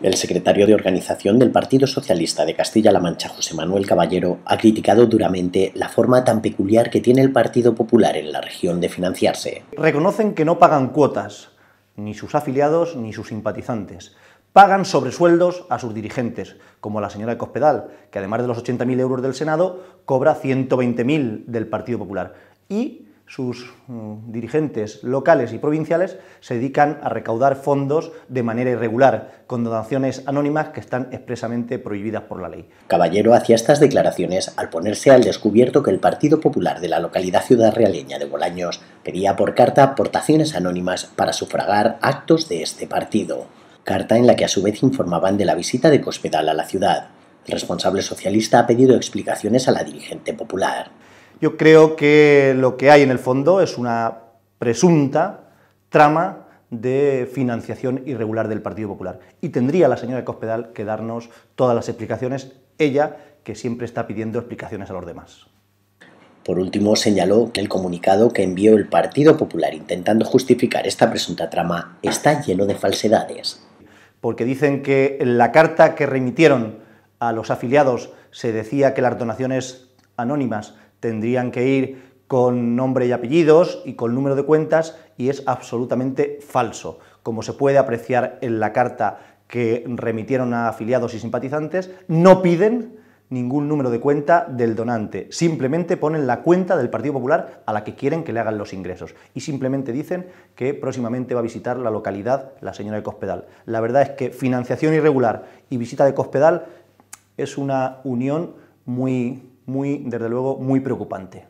El secretario de organización del Partido Socialista de Castilla-La Mancha, José Manuel Caballero, ha criticado duramente la forma tan peculiar que tiene el Partido Popular en la región de financiarse. Reconocen que no pagan cuotas, ni sus afiliados ni sus simpatizantes. Pagan sobresueldos a sus dirigentes, como la señora Cospedal, que además de los 80.000 euros del Senado, cobra 120.000 del Partido Popular. Y sus mm, dirigentes locales y provinciales se dedican a recaudar fondos de manera irregular, con donaciones anónimas que están expresamente prohibidas por la ley. Caballero hacía estas declaraciones al ponerse al descubierto que el Partido Popular de la localidad ciudad realeña de Bolaños pedía por carta aportaciones anónimas para sufragar actos de este partido. Carta en la que a su vez informaban de la visita de Cospedal a la ciudad. El responsable socialista ha pedido explicaciones a la dirigente popular. Yo creo que lo que hay en el fondo es una presunta trama de financiación irregular del Partido Popular. Y tendría la señora Cospedal que darnos todas las explicaciones, ella que siempre está pidiendo explicaciones a los demás. Por último, señaló que el comunicado que envió el Partido Popular intentando justificar esta presunta trama está lleno de falsedades. Porque dicen que en la carta que remitieron a los afiliados se decía que las donaciones anónimas tendrían que ir con nombre y apellidos y con número de cuentas y es absolutamente falso. Como se puede apreciar en la carta que remitieron a afiliados y simpatizantes, no piden ningún número de cuenta del donante, simplemente ponen la cuenta del Partido Popular a la que quieren que le hagan los ingresos y simplemente dicen que próximamente va a visitar la localidad la señora de Cospedal. La verdad es que financiación irregular y visita de Cospedal es una unión muy muy, desde luego, muy preocupante.